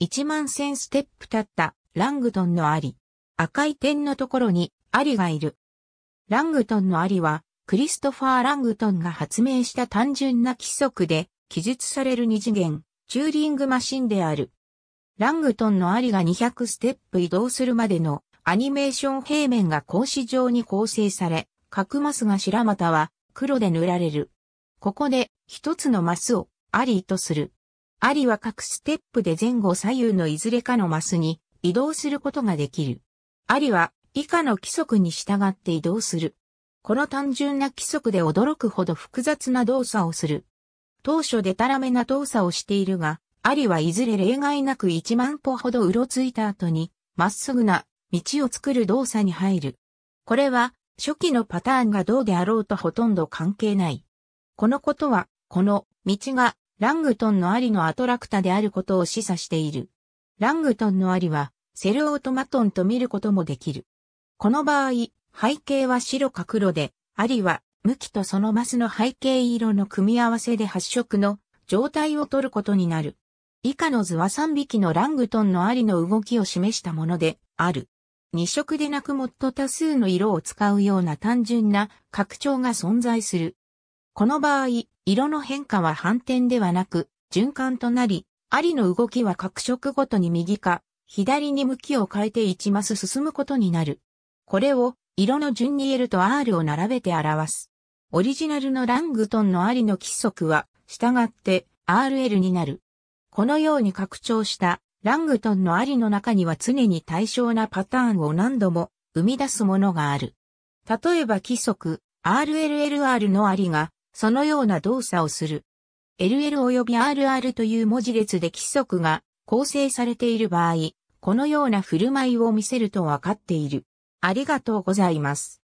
1万千ステップ立ったラングトンのアリ。赤い点のところにアリがいる。ラングトンのアリはクリストファー・ラングトンが発明した単純な規則で記述される二次元、チューリングマシンである。ラングトンのアリが200ステップ移動するまでのアニメーション平面が格子状に構成され、角マスが白股は黒で塗られる。ここで一つのマスをアリとする。ありは各ステップで前後左右のいずれかのマスに移動することができる。ありは以下の規則に従って移動する。この単純な規則で驚くほど複雑な動作をする。当初デタラメな動作をしているが、ありはいずれ例外なく1万歩ほどうろついた後に、まっすぐな道を作る動作に入る。これは初期のパターンがどうであろうとほとんど関係ない。このことは、この道がラングトンのアリのアトラクタであることを示唆している。ラングトンのアリは、セルオートマトンと見ることもできる。この場合、背景は白か黒で、アリは、向きとそのマスの背景色の組み合わせで発色の状態を取ることになる。以下の図は3匹のラングトンのアリの動きを示したものである。2色でなくもっと多数の色を使うような単純な拡張が存在する。この場合、色の変化は反転ではなく、循環となり、ありの動きは各色ごとに右か、左に向きを変えて1マス進むことになる。これを、色の順に L と R を並べて表す。オリジナルのラングトンのありの規則は、従って RL になる。このように拡張したラングトンのありの中には常に対象なパターンを何度も生み出すものがある。例えば規則 RLLR のありがそのような動作をする。LL 及び RR という文字列で規則が構成されている場合、このような振る舞いを見せるとわかっている。ありがとうございます。